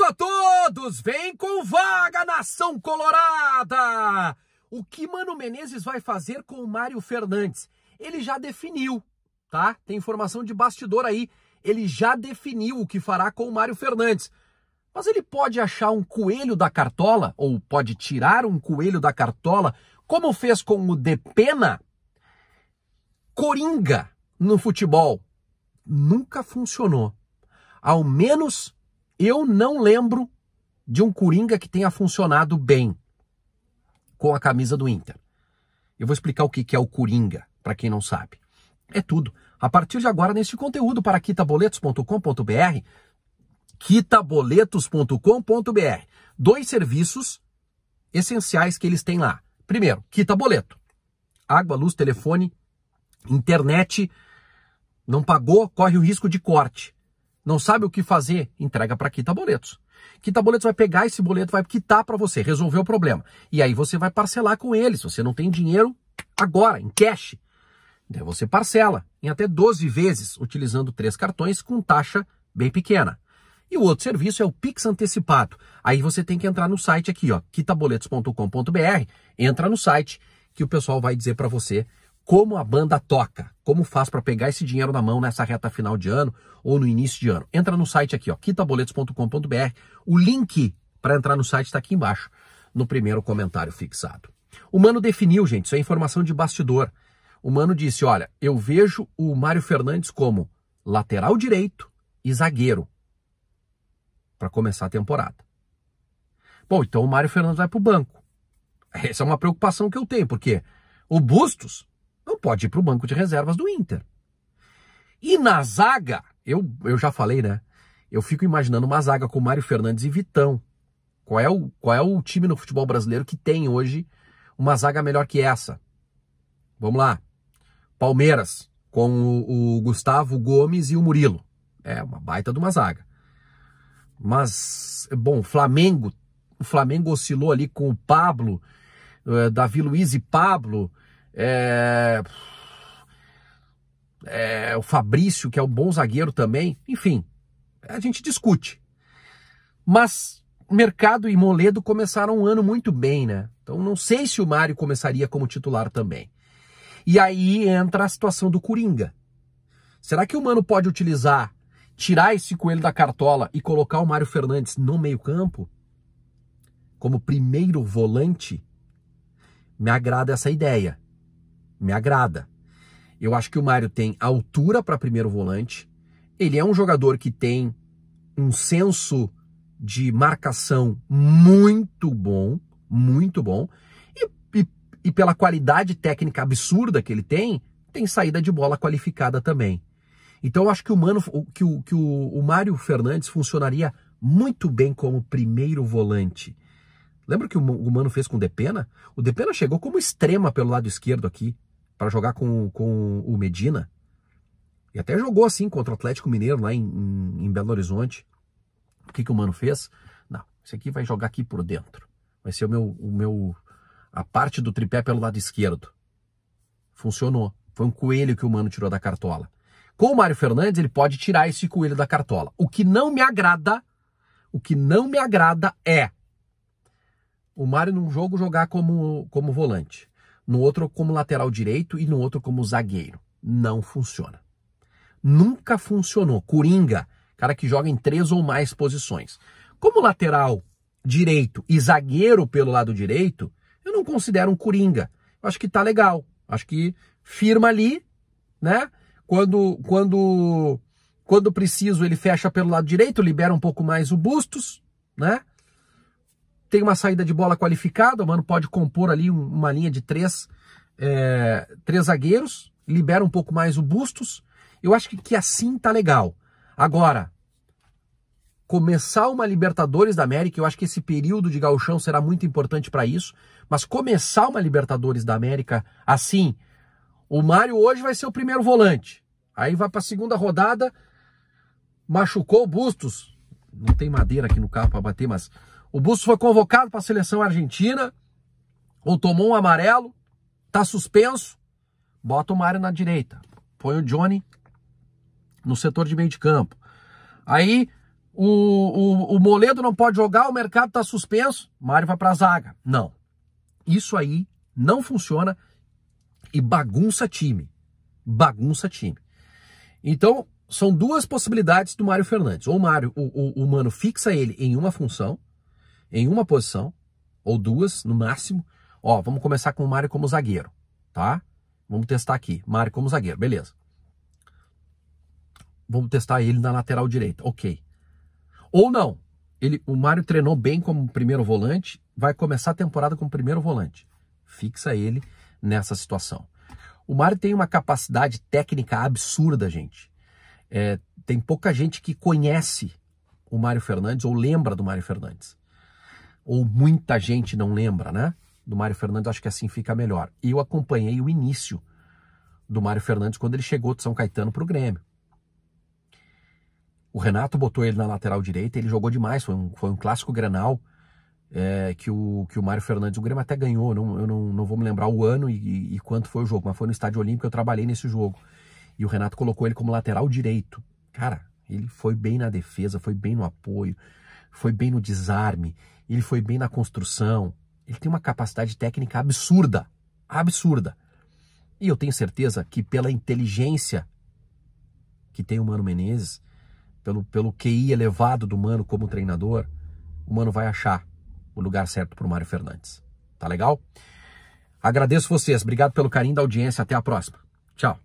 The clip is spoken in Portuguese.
abraço a todos! Vem com vaga, nação colorada! O que Mano Menezes vai fazer com o Mário Fernandes? Ele já definiu, tá? Tem informação de bastidor aí. Ele já definiu o que fará com o Mário Fernandes. Mas ele pode achar um coelho da cartola, ou pode tirar um coelho da cartola, como fez com o Depena? Coringa no futebol nunca funcionou. Ao menos eu não lembro de um Coringa que tenha funcionado bem com a camisa do Inter. Eu vou explicar o que é o Coringa, para quem não sabe. É tudo. A partir de agora, neste conteúdo para quitaboletos.com.br, quitaboletos.com.br. Dois serviços essenciais que eles têm lá. Primeiro, quita boleto. Água, luz, telefone, internet. Não pagou, corre o risco de corte não sabe o que fazer, entrega para quita boletos. Quita boletos vai pegar esse boleto, vai quitar para você, resolver o problema. E aí você vai parcelar com ele. Se você não tem dinheiro agora, em cash, daí você parcela em até 12 vezes, utilizando três cartões com taxa bem pequena. E o outro serviço é o Pix antecipado. Aí você tem que entrar no site aqui, ó, quitaboletos.com.br, entra no site que o pessoal vai dizer para você como a banda toca, como faz para pegar esse dinheiro na mão nessa reta final de ano ou no início de ano. Entra no site aqui, ó, quitaboletos.com.br. O link para entrar no site está aqui embaixo, no primeiro comentário fixado. O Mano definiu, gente, isso é informação de bastidor. O Mano disse: olha, eu vejo o Mário Fernandes como lateral direito e zagueiro para começar a temporada. Bom, então o Mário Fernandes vai para o banco. Essa é uma preocupação que eu tenho, porque o Bustos não pode ir para o banco de reservas do Inter. E na zaga, eu, eu já falei, né? Eu fico imaginando uma zaga com Mário Fernandes e Vitão. Qual é, o, qual é o time no futebol brasileiro que tem hoje uma zaga melhor que essa? Vamos lá. Palmeiras, com o, o Gustavo Gomes e o Murilo. É, uma baita de uma zaga. Mas, bom, Flamengo. O Flamengo oscilou ali com o Pablo, eh, Davi Luiz e Pablo é, é, o Fabrício, que é um bom zagueiro também, enfim, a gente discute. Mas Mercado e Moledo começaram um ano muito bem, né? Então não sei se o Mário começaria como titular também. E aí entra a situação do Coringa. Será que o Mano pode utilizar, tirar esse coelho da cartola e colocar o Mário Fernandes no meio-campo? Como primeiro volante? Me agrada essa ideia me agrada. Eu acho que o Mário tem altura para primeiro volante. Ele é um jogador que tem um senso de marcação muito bom, muito bom. E, e, e, pela qualidade técnica absurda que ele tem, tem saída de bola qualificada também. Então eu acho que o, Mano, que o, que o, o Mário Fernandes funcionaria muito bem como primeiro volante. Lembra que o, o Mano fez com o Depena? O Depena chegou como extrema pelo lado esquerdo aqui para jogar com, com o Medina. E até jogou assim contra o Atlético Mineiro lá em, em, em Belo Horizonte. O que, que o mano fez? Não, esse aqui vai jogar aqui por dentro. Vai ser o meu, o meu, a parte do tripé pelo lado esquerdo. Funcionou. Foi um coelho que o mano tirou da cartola. Com o Mário Fernandes, ele pode tirar esse coelho da cartola. O que não me agrada, o que não me agrada é o Mário num jogo jogar como, como volante no outro como lateral direito e no outro como zagueiro. Não funciona. Nunca funcionou. Coringa, cara que joga em três ou mais posições. Como lateral direito e zagueiro pelo lado direito, eu não considero um coringa. Eu acho que tá legal. Acho que firma ali, né? Quando quando quando preciso ele fecha pelo lado direito, libera um pouco mais o Bustos, né? tem uma saída de bola qualificada, o Mano pode compor ali uma linha de três, é, três zagueiros, libera um pouco mais o Bustos. Eu acho que, que assim tá legal. Agora, começar uma Libertadores da América, eu acho que esse período de gauchão será muito importante para isso, mas começar uma Libertadores da América assim, o Mário hoje vai ser o primeiro volante. Aí vai para a segunda rodada, machucou o Bustos, não tem madeira aqui no carro para bater, mas o Busto foi convocado para a seleção argentina, ou tomou um amarelo, tá suspenso, bota o Mário na direita, põe o Johnny no setor de meio de campo. Aí o, o, o Moledo não pode jogar, o mercado tá suspenso, Mário vai para a zaga. Não. Isso aí não funciona e bagunça time. Bagunça time. Então, são duas possibilidades do Mário Fernandes. Ou o Mário, o, o, o Mano fixa ele em uma função, em uma posição, ou duas no máximo. Ó, vamos começar com o Mário como zagueiro, tá? Vamos testar aqui, Mário como zagueiro, beleza. Vamos testar ele na lateral direita, ok. Ou não, ele, o Mário treinou bem como primeiro volante, vai começar a temporada como primeiro volante. Fixa ele nessa situação. O Mário tem uma capacidade técnica absurda, gente. É, tem pouca gente que conhece o Mário Fernandes ou lembra do Mário Fernandes ou muita gente não lembra, né? Do Mário Fernandes, acho que assim fica melhor. eu acompanhei o início do Mário Fernandes quando ele chegou de São Caetano para o Grêmio. O Renato botou ele na lateral direita, ele jogou demais, foi um, foi um clássico granal é, que, o, que o Mário Fernandes, o Grêmio até ganhou, não, eu não, não vou me lembrar o ano e, e, e quanto foi o jogo, mas foi no Estádio Olímpico, eu trabalhei nesse jogo. E o Renato colocou ele como lateral direito. Cara, ele foi bem na defesa, foi bem no apoio, foi bem no desarme, ele foi bem na construção, ele tem uma capacidade técnica absurda, absurda. E eu tenho certeza que pela inteligência que tem o Mano Menezes, pelo, pelo QI elevado do Mano como treinador, o Mano vai achar o lugar certo para o Mário Fernandes. Tá legal? Agradeço vocês, obrigado pelo carinho da audiência, até a próxima. Tchau.